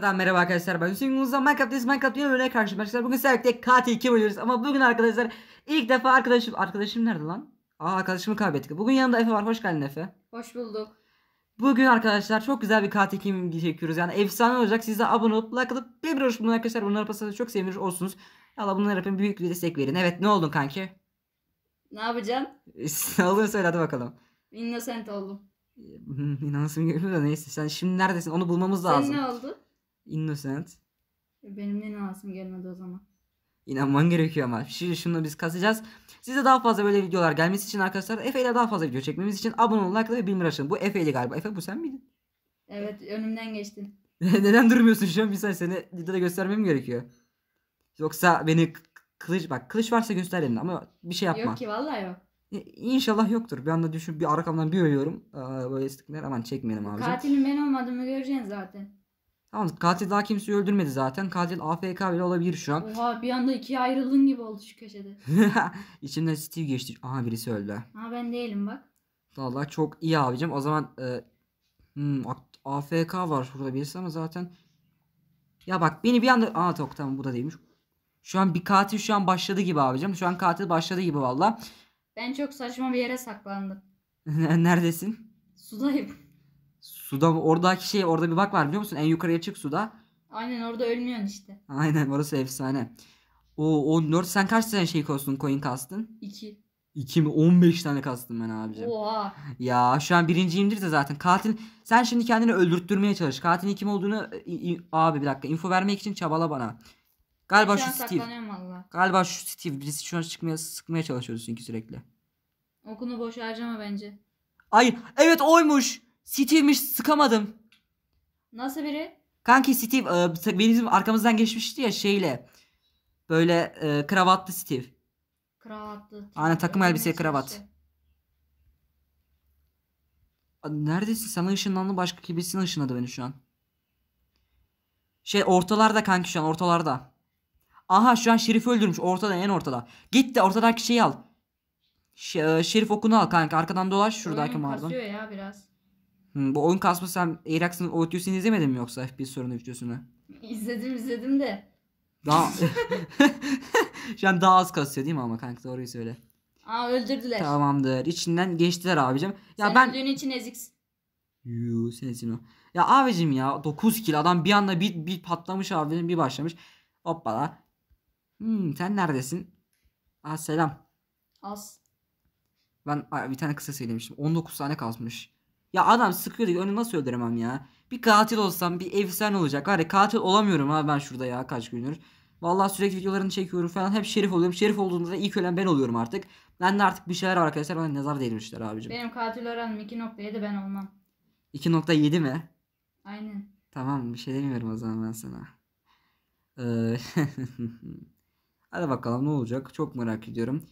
merhaba arkadaşlar ben Hüseyin Muzla Minecraft'tayız Minecraft yeni böyle karşı arkadaşlar bugün sizlerle katil kim oynuyoruz ama bugün arkadaşlar ilk defa arkadaşım arkadaşım nerede lan? Aa arkadaşımı kaybettik bugün yanımda Efe var hoş geldin Efe Hoş bulduk Bugün arkadaşlar çok güzel bir katil kim çekiyoruz yani efsane olacak siz de abone olup like atıp bir hoş bulun arkadaşlar bunları pasarsanız çok sevinir olsunuz Allah bunları yapın büyük bir destek verin evet ne oldun kanki? Ne yapacaksın? ne olduğunu söyle hadi bakalım Innocent oldum hmm, İnanasım geliyor da neyse sen şimdi neredesin onu bulmamız lazım Sen ne oldun? Innocent. E, benim ne inanasım gelmedi o zaman. İnanman gerekiyor ama. Şimdi şunu biz kasacağız. Size daha fazla böyle videolar gelmesi için arkadaşlar Efe ile daha fazla video çekmemiz için abone olun, like ve bildirim açın. Bu Efe'ydi galiba. Efe bu sen miydin? Evet önümden geçtin. Neden durmuyorsun şu an? Bir saniye seni videoda göstermem gerekiyor. Yoksa beni kılıç bak kılıç varsa göster elini ama bir şey yapma. Yok ki vallahi yok. İnşallah yoktur. Bir anda düşün bir arkamdan bir ölüyorum. Aa, böyle sıkıntılar aman çekmeyelim abi. katilin ben olmadığımı göreceksin zaten. Tamam katil daha kimseyi öldürmedi zaten. Katil AFK bile olabilir şu an. Oha bir anda ikiye ayrıldın gibi oldu şu köşede. İçimden Steve geçti. Aha birisi öldü. Ha ben değilim bak. Vallahi çok iyi abicim. O zaman e, hmm, AFK var burada birisi ama zaten ya bak beni bir anda aa tok tamam bu da değilmiş. Şu an bir katil şu an başladı gibi abicim. Şu an katil başladı gibi valla. Ben çok saçma bir yere saklandım. Neredesin? Sudayım. Suda oradaki şey orada bir bak var biliyor musun? En yukarıya çık suda. Aynen orada ölmüyorsun işte. Aynen orası efsane. O 14 sen kaç tane şey kastın coin kastın? 2. 2 mi? 15 tane kastım ben abicim. Oha. Ya şu an birinciyimdir de zaten. Katil sen şimdi kendini öldürttürmeye çalış. Katilin kim olduğunu i, i, abi bir dakika info vermek için çabala bana. Galiba şu, şu Steve. Valla. Galiba şu Steve. Birisi şu an çıkmaya, sıkmaya çalışıyoruz çünkü sürekli. Okunu boş harcama bence. Ay evet oymuş. Steve'miş sıkamadım. Nasıl biri? Kanki Steve e, arkamızdan geçmişti ya şeyle. Böyle e, kravatlı Steve. Kravatlı. Aynen takım elbise kravat. Neredesin? Sana ışınlandı başka kibirisinin ışınladı beni şu an. Şey ortalarda kanki şu an ortalarda. Aha şu an Şerif öldürmüş ortada en ortada. Git de ortadaki şeyi al. Ş e, Şerif okunu al kanka arkadan dolaş şuradaki mardon. Kasıyor ya biraz. Hmm, bu oyun kasması sen Airax'ın Odyssey'ini izlemedin mi yoksa FPS sorunu videosunu? İzledim izledim de. Daha... Şu an daha az kasıyor değil mi ama kanka doğruyu söyle. Aa öldürdüler. Tamamdır. İçinden geçtiler abicim. Ya sen ben... öldüğün için eziksin. Yuu sensin o. Ya abicim ya 9 kill adam bir anda bir, bir patlamış abicim bir başlamış. Hoppala. Hmm, sen neredesin? Aa ah, selam. Az. Ben bir tane kısa söylemiştim. 19 tane kasmış ya adam sıkıyordu. Onu nasıl öldüremem ya? Bir katil olsam bir efsane olacak. Var katil olamıyorum abi ben şurada ya kaç gündür. Vallahi sürekli videolarını çekiyorum falan. Hep şerif oluyorum. Şerif olduğunda da ilk ölen ben oluyorum artık. Ben de artık bir şeyler var arkadaşlar. Bana nazar değdirmişler abicim. Benim katil oranım 2.7 ben olmam. 2.7 mi? Aynen. Tamam bir şey demiyorum o zaman ben sana. Ee, Hadi bakalım ne olacak. Çok merak ediyorum.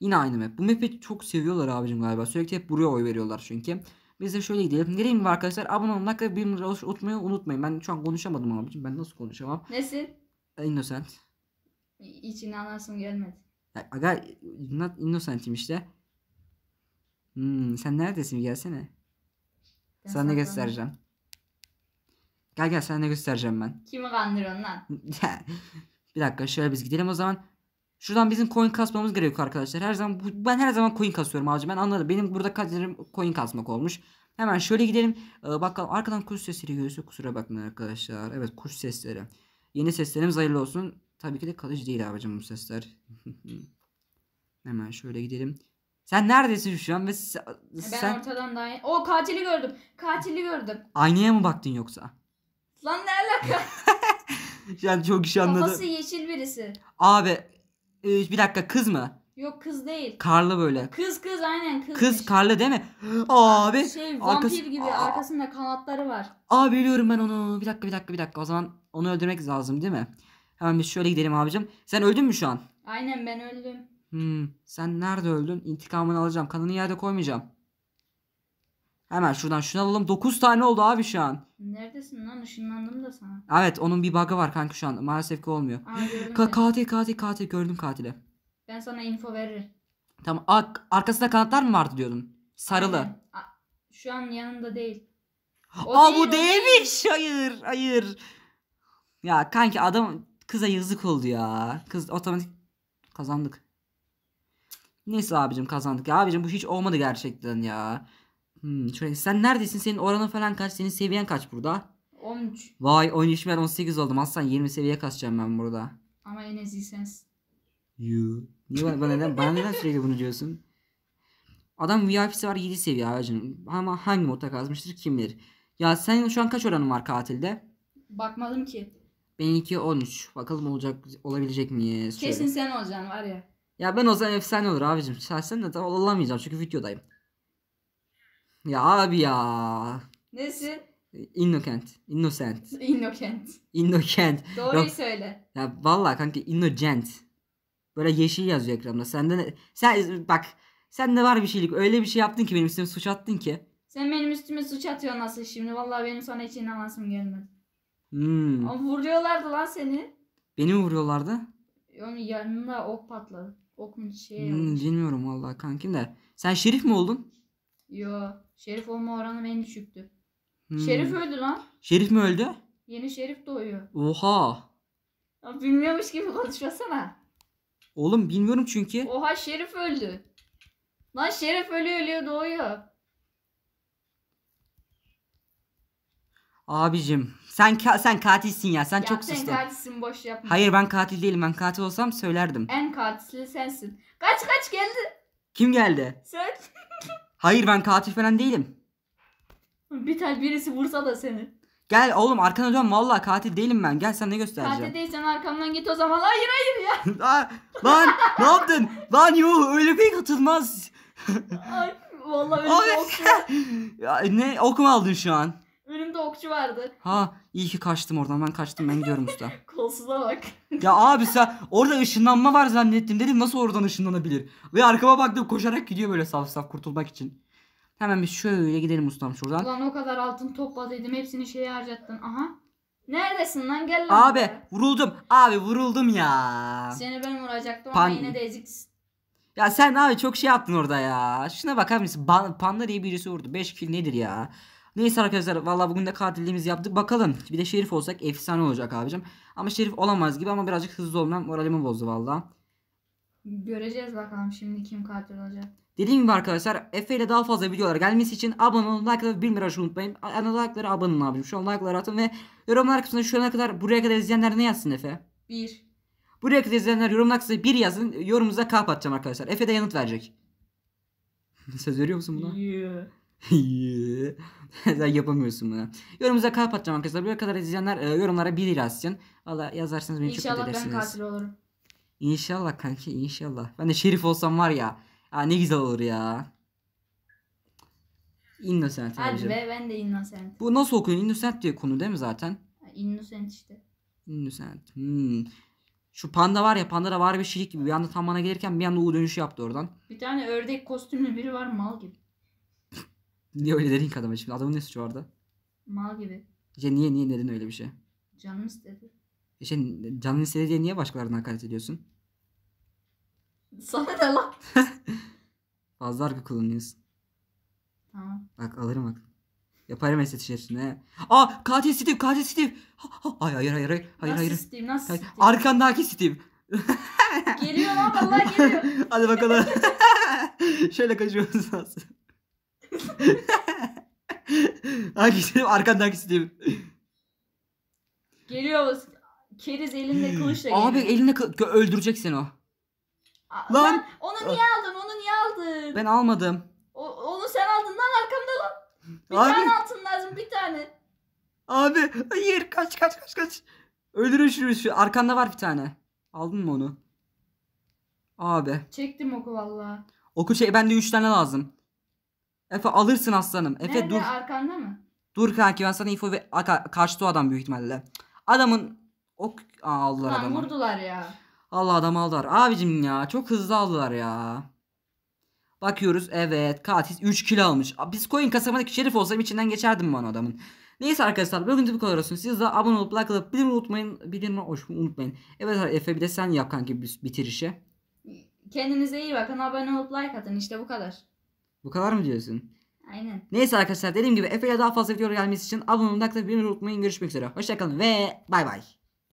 Yine aynı map. Bu map'i çok seviyorlar abicim galiba. Sürekli hep buraya oy veriyorlar çünkü. Biz de şöyle gidelim. Nereye mi arkadaşlar? Abone olmak, Like ve bildirimleri unutmayı unutmayın. Ben şu an konuşamadım abicim. Ben nasıl konuşamam? Nesi? E, innocent. Hiç inanasım gelmedi. Ya, aga not innocent'im işte. Hmm, sen neredesin? Gelsene. Ben sana göstereceğim. Gel gel sana göstereceğim ben. Kimi kandırıyorsun lan? bir dakika şöyle biz gidelim o zaman. Şuradan bizim coin kasmamız gerekiyor arkadaşlar. Her zaman ben her zaman coin kasıyorum abicim. Ben anladım. Benim burada kaderim coin kasmak olmuş. Hemen şöyle gidelim. Ee, bakalım arkadan kuş sesleri geliyorsa kusura bakmayın arkadaşlar. Evet kuş sesleri. Yeni seslerimiz hayırlı olsun. Tabii ki de kalıcı değil abicim bu sesler. Hemen şöyle gidelim. Sen neredesin şu an? Ve sen... Ben ortadan daha... O katili gördüm. Katili gördüm. Aynaya mı baktın yoksa? Lan ne alaka? yani çok iş anladım. Kafası yeşil birisi. Abi ee, bir dakika kız mı? Yok kız değil. Karlı böyle. Kız kız aynen kız. Kız karlı değil mi? Abi. Şey vampir arkası... gibi Aa. arkasında kanatları var. Aa biliyorum ben onu. Bir dakika bir dakika bir dakika. O zaman onu öldürmek lazım değil mi? Hemen biz şöyle gidelim abicim. Sen öldün mü şu an? Aynen ben öldüm. Hmm, sen nerede öldün? İntikamını alacağım. Kanını yerde koymayacağım. Hemen şuradan şunu alalım. 9 tane oldu abi şu an. Neredesin lan? Işınlandım da sana. Evet onun bir bug'ı var kanka şu an. Maalesef ki olmuyor. Aa, Ka- katil katil katil gördüm katili. Ben sana info veririm. Tamam. Aa, arkasında kanatlar mı vardı diyordun? Sarılı. Şu an yanında değil. O Aa değil, bu değilmiş. Hayır hayır. Ya kanki adam kıza yazık oldu ya. Kız otomatik kazandık. Neyse abicim kazandık. Ya abicim bu hiç olmadı gerçekten ya. Hmm, şöyle sen neredesin? Senin oranın falan kaç? Senin seviyen kaç burada? 13. Vay 13 ben 18 oldum. Aslan 20 seviye kaçacağım ben burada. Ama en az sensin. You. Niye bana, bana neden, bana neden sürekli bunu diyorsun? Adam VIP'si var 7 seviye ağacının. Ama hangi modda kazmıştır kim bilir. Ya sen şu an kaç oranın var katilde? Bakmadım ki. Benimki 13. Bakalım olacak olabilecek miyiz? Kesin sen olacaksın var ya. Ya ben o zaman efsane olur abicim. sen de olamayacağım çünkü videodayım. Ya abi ya. Nesi? Innocent. Innocent. Innocent. Innocent. Doğruyu Yok. söyle. Ya vallahi kanka innocent. Böyle yeşil yazıyor ekranda. Sende ne... sen bak sen de var bir şeylik. Öyle bir şey yaptın ki benim üstüme suç attın ki. Sen benim üstüme suç atıyorsun nasıl şimdi? Vallahi benim sana hiç inanasım gelmedi. Hmm. Ama vuruyorlardı lan seni. Beni mi vuruyorlardı? Onun yanında ok patladı. Okun şey. Hmm, bilmiyorum vallahi kankim de. Sen şerif mi oldun? Yo. Şerif olma oranım en düşüktü. Hmm. Şerif öldü lan. Şerif mi öldü? Yeni Şerif doğuyor. Oha. Ya bilmiyormuş gibi konuşmasana. Oğlum bilmiyorum çünkü. Oha Şerif öldü. Lan Şerif ölüyor ölüyor doğuyor. Abicim sen ka- sen katilsin ya sen ya çok sen sustun. Sen katilsin boş yapma. Hayır ben katil değilim ben katil olsam söylerdim. En katili sensin. Kaç kaç geldi. Kim geldi? Sen. Hayır ben katil falan değilim. Bir tane birisi vursa da seni. Gel oğlum arkana dön vallahi katil değilim ben. Gel sen ne göstereceğim. Katil değilsen arkamdan git o zaman. Hayır hayır ya. Aa, lan ne yaptın? Lan yuh öyle pek atılmaz. Ay vallahi öyle Abi, ya, ne okum aldın şu an okçu vardı. Ha iyi ki kaçtım oradan ben kaçtım ben gidiyorum usta. Kolsuza bak. Ya abi sen orada ışınlanma var zannettim dedim nasıl oradan ışınlanabilir. Ve arkama baktım koşarak gidiyor böyle saf saf kurtulmak için. Hemen biz şöyle gidelim ustam şuradan. Ulan o kadar altın topladıydım hepsini şeye harcattın aha. Neredesin lan gel lan. Abi buraya. vuruldum abi vuruldum ya. Seni ben vuracaktım Pan... ama yine de eziksin. Ya sen abi çok şey yaptın orada ya. Şuna bakar mısın? Ban Panda diye birisi vurdu. 5 kill nedir ya? Neyse arkadaşlar valla bugün de katilliğimizi yaptık. Bakalım bir de şerif olsak efsane olacak abicim. Ama şerif olamaz gibi ama birazcık hızlı olmam moralimi bozdu valla. Göreceğiz bakalım şimdi kim katil olacak. Dediğim gibi arkadaşlar Efe ile daha fazla videolar gelmesi için abone olun, like ve bilmeyi unutmayın. Ana like'lara abone olun abicim. Şu an like'ları atın ve yorumlar kısmına şu ana kadar buraya kadar izleyenler ne yazsın Efe? Bir. Buraya kadar izleyenler yorumlar kısmında bir yazın. Yorumunuza kapatacağım arkadaşlar. Efe de yanıt verecek. Söz veriyor musun buna? Yeah. Sen yapamıyorsun bunu. Yorumunuza kalp atacağım arkadaşlar. Buraya kadar izleyenler e, yorumlara bir yazsın. Valla yazarsanız beni çok mutlu İnşallah ben edersiniz. katil olurum. İnşallah kanki inşallah. Ben de şerif olsam var ya. Aa, ne güzel olur ya. Innocent Hadi abicim. be ben de innocent. Bu nasıl okuyor? Innocent diye konu değil mi zaten? Innocent işte. Innocent. Hmm. Şu panda var ya panda da var bir şeylik gibi. Bir anda tam bana gelirken bir anda U dönüşü yaptı oradan. Bir tane ördek kostümlü biri var mal gibi. Niye öyle dedin ki adama şimdi? Adamın ne suçu vardı? Mal gibi. İşte niye niye neden öyle bir şey? Canım istedi. İşte e canın istedi diye niye başkalarına hakaret ediyorsun? Sana ne lan? Fazla arka kullanıyorsun. Tamam. Bak alırım bak. Yaparım estet hepsini. Aa katil Steve katil Steve. Ha, ha, hayır hayır hayır. Hayır nasıl hayır. Steve, nasıl hayır. Steve? Arkandaki Steve. geliyor lan vallahi geliyor. Hadi bakalım. Şöyle kaçıyoruz aslında. Hangisi diyeyim? Arkandakisi diyeyim. Geliyor keriz elinde kılıçla geliyor. Abi elinde kı- öldürecek seni o. Aa, Lan! Lan onu niye aldın? Onu niye aldın? Ben almadım. O, onu sen aldın lan arkamda lan. Bir Abi. tane altın lazım bir tane. Abi hayır kaç kaç kaç kaç. Öldürüşürüz şu. Arkanda var bir tane. Aldın mı onu? Abi. Çektim oku valla. Oku şey bende 3 tane lazım. Efe alırsın aslanım. Efe Nerede, dur. arkanda mı? Dur kanki ben sana info ve Aka, kaçtı o adam büyük ihtimalle. Adamın ok Aa, aldılar Lan, adamı. vurdular ya. Allah adam aldılar. Abicim ya çok hızlı aldılar ya. Bakıyoruz evet katil 3 kilo almış. Biz koyun kasamadaki şerif olsam içinden geçerdim ben adamın. Neyse arkadaşlar bugün de bu kadar olsun. Siz de abone olup like alıp bildirimi unutmayın. Bildirimi unutmayın. Evet Efe bir de sen yap kanki bitirişi. Kendinize iyi bakın. Abone olup like atın. İşte bu kadar. Bu kadar mı diyorsun? Aynen. Neyse arkadaşlar dediğim gibi Efe daha fazla video gelmesi için abone olmayı unutmayın. Görüşmek üzere. Hoşçakalın ve bay bay.